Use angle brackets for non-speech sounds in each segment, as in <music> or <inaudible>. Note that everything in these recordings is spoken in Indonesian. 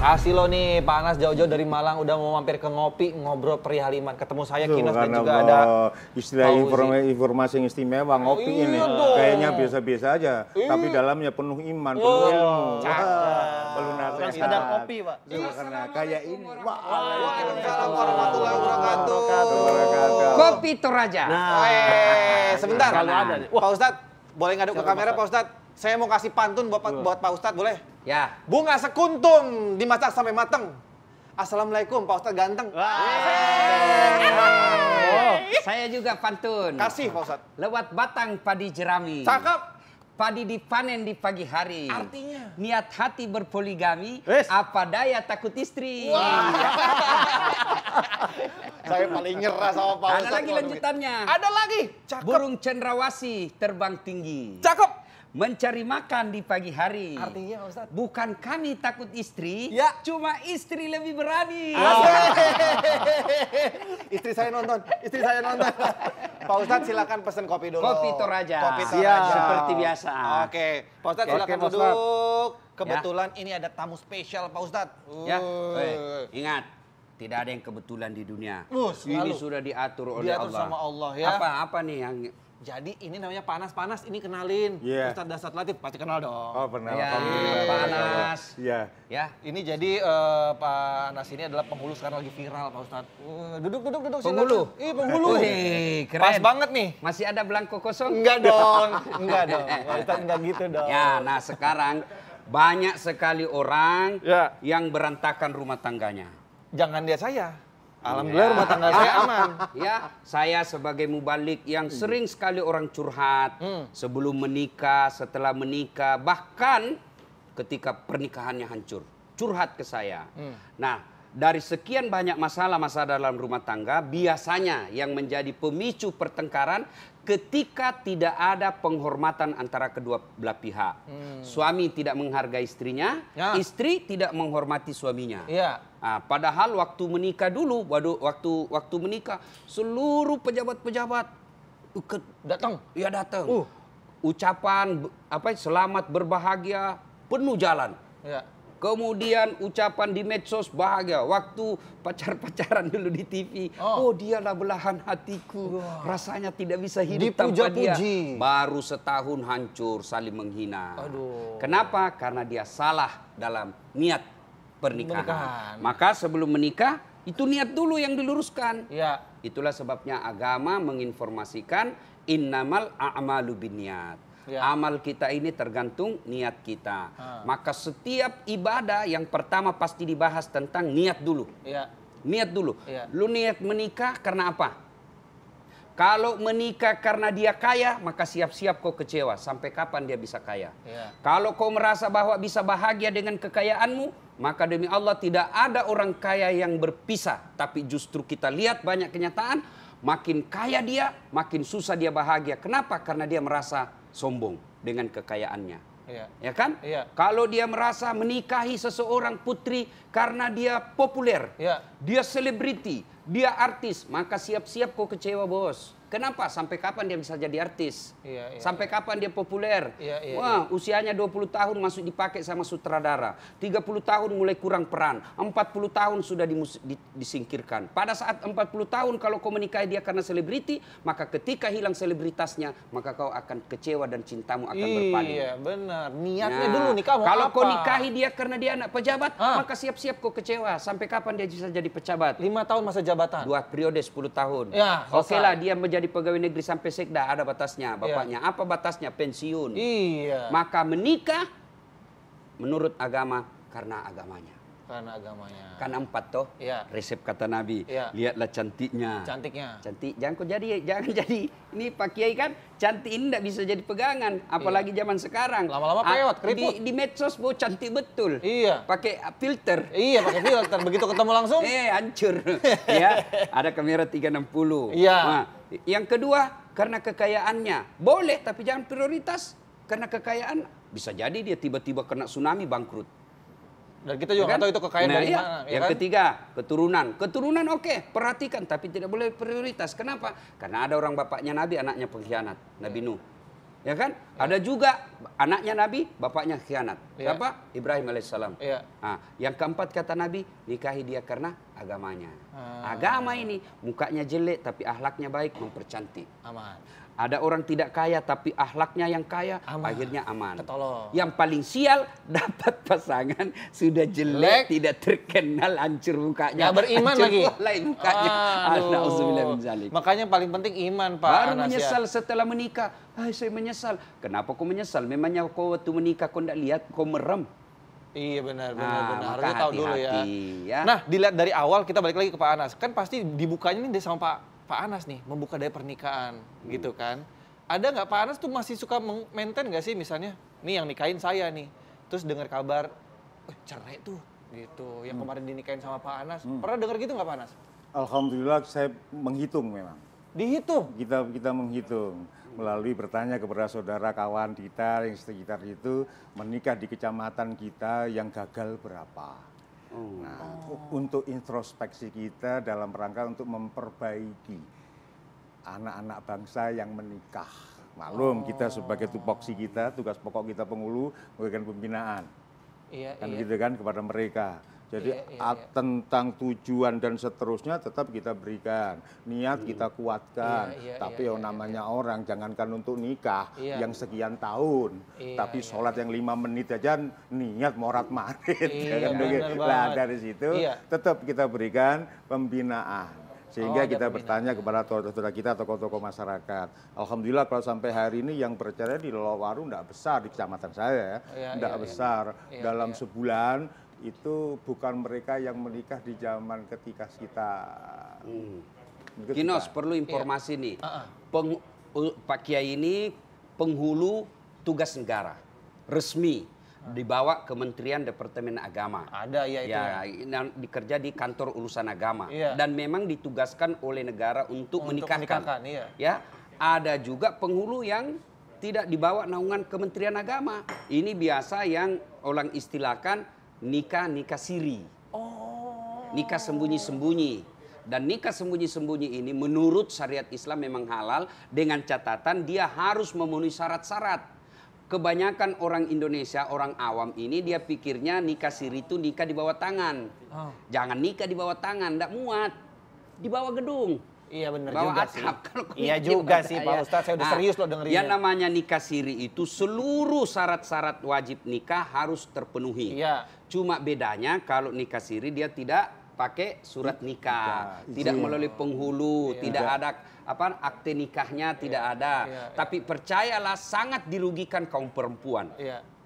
Kasih lo nih, Pak Anas jauh-jauh dari Malang udah mau mampir ke ngopi, ngobrol perihal iman. Ketemu saya, Tuh, Kinos, dan juga ada... Istilah informasi, informasi yang istimewa, ngopi iya ini. Dong. Kayaknya biasa-biasa aja, Iyi. tapi iya. dalamnya penuh iman, oh. penuh ilmu. Penuh nasihat. Ada kopi, Pak. Iya, karena kayak ini. Waalaikumsalam warahmatullahi wabarakatuh. Kopi Toraja. Nah, eh, sebentar. Kalau ada. Pak Ustadz, boleh ngaduk ke kamera Pak Ustadz? Saya mau kasih pantun buat, iya. buat Pak Ustadz, boleh? Ya. Bunga sekuntum dimasak sampai mateng. Assalamualaikum Pak Ustadz ganteng. Wah. Oh. oh, saya juga pantun. Kasih Pak Ustadz. Lewat batang padi jerami. Cakep. Padi dipanen di pagi hari. Artinya? Niat hati berpoligami, Wis. apa daya takut istri. Wow. <laughs> saya paling nyerah sama Pak Ustadz. Ada lagi lanjutannya. Ada lagi. Cakep. Burung cendrawasi terbang tinggi. Cakep mencari makan di pagi hari. Artinya Ustaz? Bukan kami takut istri, ya. cuma istri lebih berani. Ah. <laughs> istri saya nonton, istri saya nonton. <laughs> Pak Ustadz silakan pesan kopi dulu. Kopi Toraja. Kopi Toraja. Seperti biasa. Oke, Pak Ustadz silakan Oke, duduk. Ustadz. Ya. Kebetulan ya. ini ada tamu spesial Pak Ustadz. Ya. Ingat, tidak ada yang kebetulan di dunia. Uh, ini sudah diatur oleh diatur Allah. Sama Allah ya. Apa apa nih yang jadi ini namanya panas-panas, ini kenalin. Yeah. Ustadz Dasat Latif, pasti kenal dong. Oh, pernah. Ya, Panas. Iya. Ya, ini jadi uh, eh, Pak Anas ini adalah penghulu sekarang lagi viral Pak Ustadz. Uh, duduk, duduk, duduk. Penghulu? Silakan. Ih, iya, penghulu. Wih, keren. Pas banget nih. Masih ada belangko kosong? Enggak dong, enggak dong. <laughs> Pak Ustadz enggak gitu dong. Ya, nah sekarang banyak sekali orang ya. yang berantakan rumah tangganya. Jangan dia saya Alhamdulillah ya. rumah tangga iya. saya aman. Ya, saya sebagai mubalik yang sering sekali orang curhat hmm. sebelum menikah, setelah menikah, bahkan ketika pernikahannya hancur, curhat ke saya. Hmm. Nah, dari sekian banyak masalah-masalah dalam rumah tangga, biasanya yang menjadi pemicu pertengkaran ketika tidak ada penghormatan antara kedua belah pihak. Hmm. Suami tidak menghargai istrinya, ya. istri tidak menghormati suaminya. Ya. Nah, padahal waktu menikah dulu, waduh, waktu waktu menikah seluruh pejabat-pejabat datang, ya datang. Uh. Ucapan apa selamat berbahagia penuh jalan. Ya. Kemudian ucapan di medsos bahagia. Waktu pacar-pacaran dulu di TV. Oh, oh dialah belahan hatiku. Oh. Rasanya tidak bisa hidup Dipuja tanpa dia. Baru setahun hancur saling menghina. Aduh. Kenapa? Karena dia salah dalam niat pernikahan. Menikahan. Maka sebelum menikah itu niat dulu yang diluruskan. Ya. Itulah sebabnya agama menginformasikan innamal a'malu binniat. Ya. Amal kita ini tergantung niat kita. Ha. Maka setiap ibadah yang pertama pasti dibahas tentang niat dulu. Ya. Niat dulu. Ya. Lu niat menikah karena apa? Kalau menikah karena dia kaya, maka siap-siap kau kecewa. Sampai kapan dia bisa kaya? Yeah. Kalau kau merasa bahwa bisa bahagia dengan kekayaanmu, maka demi Allah tidak ada orang kaya yang berpisah. Tapi justru kita lihat banyak kenyataan, makin kaya dia, makin susah dia bahagia. Kenapa? Karena dia merasa sombong dengan kekayaannya. Iya. Ya kan? Iya. Kalau dia merasa menikahi seseorang putri karena dia populer, iya. dia selebriti, dia artis, maka siap-siap kau kecewa bos. Kenapa? Sampai kapan dia bisa jadi artis? Iya, iya, Sampai iya. kapan dia populer? Iya, iya, Wah, iya. usianya 20 tahun masuk dipakai sama sutradara. 30 tahun mulai kurang peran. 40 tahun sudah di, disingkirkan. Pada saat 40 tahun kalau kau menikahi dia karena selebriti, maka ketika hilang selebritasnya, maka kau akan kecewa dan cintamu akan iya, berpaling. Iya, benar. Niatnya nah, dulu nikah Kalau apa? kau nikahi dia karena dia anak pejabat, ha? Ah. maka siap-siap kau kecewa. Sampai kapan dia bisa jadi pejabat? 5 tahun masa jabatan? Dua periode 10 tahun. Ya, Oke okay lah, dia menjadi jadi pegawai negeri sampai sekda ada batasnya iya. bapaknya. Apa batasnya? Pensiun. Iya. Maka menikah menurut agama karena agamanya. Karena agamanya. Kan empat toh. Ya. Resep kata Nabi. Ya. Lihatlah cantiknya. Cantiknya. Cantik. Jangan kau jadi, jangan <laughs> jadi. Ini Pak Kiai kan cantik ini tidak bisa jadi pegangan. Iya. Apalagi ya. zaman sekarang. Lama-lama peot, keriput. Di, di medsos bu cantik betul. Iya. Pakai ah, filter. Iya, pakai filter. Begitu ketemu langsung. Eh, hancur. <laughs> ya. Ada kamera 360. Iya. Nah, yang kedua, karena kekayaannya. Boleh, tapi jangan prioritas. Karena kekayaan bisa jadi dia tiba-tiba kena tsunami bangkrut. Dan kita juga ya kan? tahu itu kekayaan nah, dari iya. mana. Ya yang kan? ketiga, keturunan. Keturunan oke, okay, perhatikan. Tapi tidak boleh prioritas. Kenapa? Karena ada orang bapaknya Nabi, anaknya pengkhianat. Nabi iya. Nuh. Ya kan? Ya. Ada juga anaknya Nabi, bapaknya khianat. Ya. Siapa? Ibrahim alaihissalam. Ya. Nah, yang keempat kata Nabi, nikahi dia karena agamanya. Hmm. Agama ini mukanya jelek tapi ahlaknya baik, mempercantik. Aman. Ada orang tidak kaya tapi ahlaknya yang kaya, aman. akhirnya aman. Ketolong. Yang paling sial <laughs> dapat pasangan sudah jelek, Lek. tidak terkenal, hancur mukanya. Gak beriman hancur lagi. <laughs> mukanya. Ah, Makanya paling penting iman, Pak. Baru Anasya. menyesal setelah menikah. Ay, saya menyesal. Kenapa kau menyesal? Memangnya kau waktu menikah kau tidak lihat kau merem. Iya benar benar nah, benar. Harus tahu dulu ya. ya. Nah, dilihat dari awal kita balik lagi ke Pak Anas. Kan pasti dibukanya ini sama Pak Pak Anas nih membuka dari pernikahan hmm. gitu kan. Ada nggak Pak Anas tuh masih suka maintain nggak sih misalnya, nih yang nikahin saya nih, terus dengar kabar, oh, cerai tuh gitu, yang hmm. kemarin dinikahin sama Pak Anas. Hmm. Pernah dengar gitu nggak Pak Anas? Alhamdulillah saya menghitung memang. Dihitung? Kita kita menghitung melalui bertanya kepada saudara kawan kita yang sekitar itu menikah di kecamatan kita yang gagal berapa Hmm. Nah, oh. untuk introspeksi kita dalam rangka untuk memperbaiki anak-anak bangsa yang menikah. Maklum oh. kita sebagai tupoksi kita, tugas pokok kita pengulu memberikan pembinaan. Iya, kan iya. gitu kan kepada mereka. Jadi iya, iya, iya. tentang tujuan dan seterusnya tetap kita berikan. Niat hmm. kita kuatkan. Iya, iya, tapi iya, yang namanya iya. orang jangankan untuk nikah iya. yang sekian tahun, iya, tapi iya, sholat iya. yang lima menit aja niat morat marit. Iya, kan? Nah dari situ iya. tetap kita berikan pembinaan sehingga oh, kita bertanya kepada saudara kita tokoh-tokoh masyarakat. Alhamdulillah kalau sampai hari ini yang percaya di Lolowaru tidak besar di kecamatan saya, tidak ya. iya, iya, iya, besar iya, dalam iya. sebulan itu bukan mereka yang menikah di zaman ketika kita. Hmm. Kinos Kinos perlu iya. informasi iya. nih. Ah, ah. Peng, uh, Pak Kiai ini penghulu tugas negara resmi ah. dibawa Kementerian Departemen Agama. Ada ya itu. Ya, ya. dikerja di kantor urusan agama iya. dan memang ditugaskan oleh negara untuk, untuk menikahkan. menikahkan iya. Ya, ada juga penghulu yang tidak dibawa naungan Kementerian Agama. Ini biasa yang orang istilahkan nikah nikah siri. Oh. Nikah sembunyi-sembunyi. Dan nikah sembunyi-sembunyi ini menurut syariat Islam memang halal dengan catatan dia harus memenuhi syarat-syarat. Kebanyakan orang Indonesia, orang awam ini dia pikirnya nikah siri itu nikah di bawah tangan. Oh. Jangan nikah di bawah tangan, tidak muat. Di bawah gedung. Iya benar juga adab. Iya gitu. sih. iya juga sih Pak Ustadz, saya udah nah, serius loh dengerin. Yang ya. namanya nikah siri itu seluruh syarat-syarat wajib nikah harus terpenuhi. Iya. Cuma bedanya kalau nikah siri dia tidak pakai surat nikah, tidak iya. melalui penghulu, iya. tidak ada apa akte nikahnya tidak ada. Tapi percayalah sangat dirugikan kaum perempuan.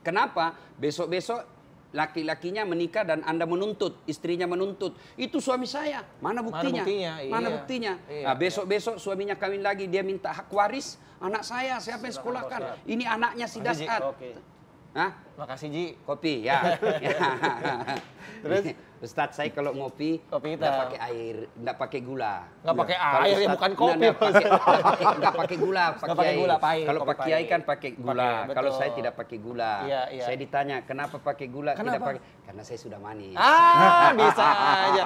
Kenapa? Besok-besok laki-lakinya menikah dan Anda menuntut, istrinya menuntut. Itu suami saya. Mana buktinya? Mana buktinya? Mana buktinya? Iya. Nah, besok-besok suaminya kawin lagi, dia minta hak waris anak saya, siapa yang sekolahkan? Ini anaknya si Dasat. Hah? Makasih Ji. Kopi ya. <laughs> Terus Ustaz saya kalau ngopi kopi kita pakai air, enggak pakai gula. Enggak ya, <laughs> pakai air Ustaz, ya bukan kopi. Enggak pakai gula, pakai air. kalau pakai air kan pakai gula. kalau saya tidak pakai gula. Iya, iya. Saya ditanya kenapa pakai gula kenapa? tidak pakai karena saya sudah manis. Ah, bisa <laughs> aja.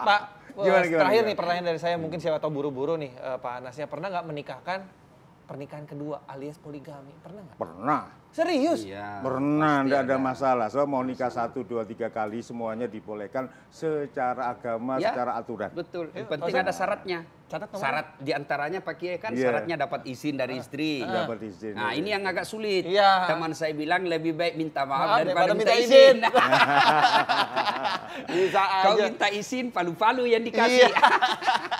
Pak, eh, terakhir gimana? nih pertanyaan dari saya mungkin siapa tahu buru-buru nih uh, Pak Anasnya pernah nggak menikahkan pernikahan kedua alias poligami? Pernah nggak? Pernah. Serius? Iya, pernah, Nggak ada, masalah. So mau nikah satu, dua, tiga kali semuanya dibolehkan secara agama, ya, secara aturan. Betul. Yang penting oh, ada syaratnya. Catat Syarat diantaranya Pak Kiai kan yeah. syaratnya dapat izin dari ah. istri. Ah. Dapat izin. Nah ini yang agak sulit. Iya. Teman saya bilang lebih baik minta maaf, maaf daripada, daripada minta, minta izin. izin. <laughs> Kau minta izin palu-palu yang dikasih. Iya.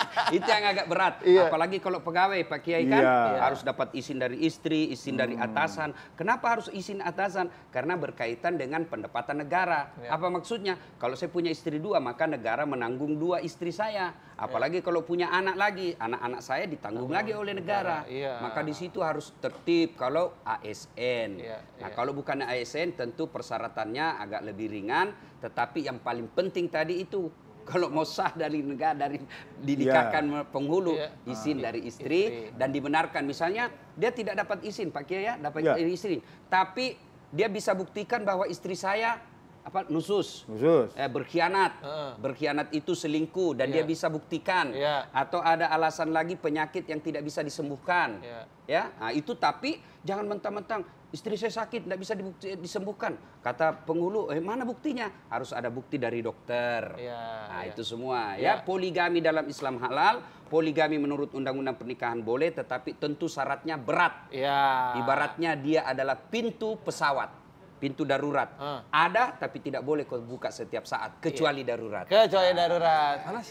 <laughs> itu yang agak berat. Yeah. Apalagi kalau pegawai Pak Kiai kan yeah. harus dapat izin dari istri, izin hmm. dari atasan. Kenapa harus izin atasan? Karena berkaitan dengan pendapatan negara. Yeah. Apa maksudnya? Kalau saya punya istri dua, maka negara menanggung dua istri saya. Apalagi yeah. kalau punya anak lagi, anak-anak saya ditanggung oh, lagi oleh negara. negara. Yeah. Maka di situ harus tertib kalau ASN. Yeah. nah, iya. kalau bukan ASN tentu persyaratannya agak lebih ringan, tetapi yang paling penting tadi itu kalau mau sah dari negara dari ya. didikahkan yeah. penghulu yeah. izin ah, dari istri, istri dan dibenarkan misalnya dia tidak dapat izin Pak Kiai ya dapat yeah. izin istri tapi dia bisa buktikan bahwa istri saya apa nusus, nusus. Eh, berkhianat, uh. berkhianat itu selingkuh dan yeah. dia bisa buktikan, yeah. atau ada alasan lagi penyakit yang tidak bisa disembuhkan, yeah. ya, nah, itu tapi jangan mentang-mentang istri saya sakit tidak bisa dibukti, disembuhkan, kata penghulu, eh, mana buktinya? Harus ada bukti dari dokter, yeah, nah, ya. itu semua, yeah. ya poligami dalam Islam halal, poligami menurut undang-undang pernikahan boleh, tetapi tentu syaratnya berat, yeah. ibaratnya dia adalah pintu pesawat pintu darurat. Hmm. Ada tapi tidak boleh kau buka setiap saat iya. kecuali iya. darurat. Kecuali ah. darurat. Panas.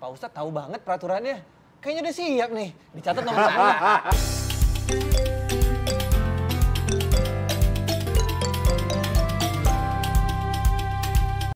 Pak Ustadz tahu banget peraturannya. Kayaknya udah siap nih. Dicatat nomor <laughs> saya.